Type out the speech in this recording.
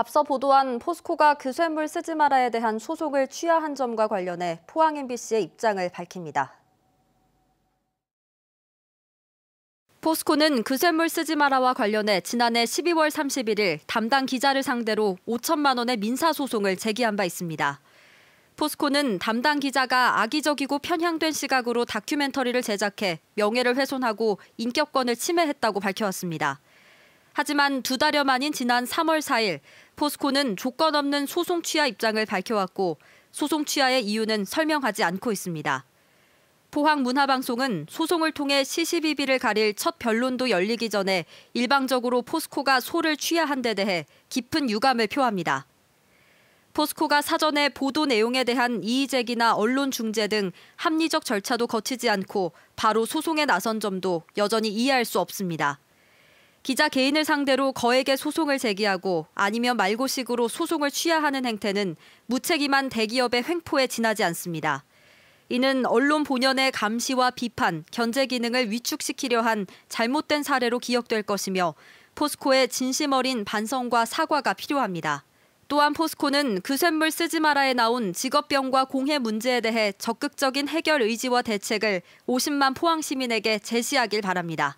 앞서 보도한 포스코가 그 쇠물 쓰지 마라에 대한 소송을 취하한 점과 관련해 포항 MBC의 입장을 밝힙니다. 포스코는 그쇠물 쓰지 마라와 관련해 지난해 12월 31일 담당 기자를 상대로 5천만 원의 민사소송을 제기한 바 있습니다. 포스코는 담당 기자가 악의적이고 편향된 시각으로 다큐멘터리를 제작해 명예를 훼손하고 인격권을 침해했다고 밝혀왔습니다. 하지만 두 달여 만인 지난 3월 4일 포스코는 조건 없는 소송 취하 입장을 밝혀왔고 소송 취하의 이유는 설명하지 않고 있습니다. 포항문화방송은 소송을 통해 c c b 비를 가릴 첫 변론도 열리기 전에 일방적으로 포스코가 소를 취하한 데 대해 깊은 유감을 표합니다. 포스코가 사전에 보도 내용에 대한 이의 제기나 언론 중재 등 합리적 절차도 거치지 않고 바로 소송에 나선 점도 여전히 이해할 수 없습니다. 기자 개인을 상대로 거액의 소송을 제기하고 아니면 말고식으로 소송을 취하하는 행태는 무책임한 대기업의 횡포에 지나지 않습니다. 이는 언론 본연의 감시와 비판, 견제 기능을 위축시키려 한 잘못된 사례로 기억될 것이며 포스코의 진심 어린 반성과 사과가 필요합니다. 또한 포스코는 그샘물 쓰지 마라에 나온 직업병과 공해 문제에 대해 적극적인 해결 의지와 대책을 50만 포항 시민에게 제시하길 바랍니다.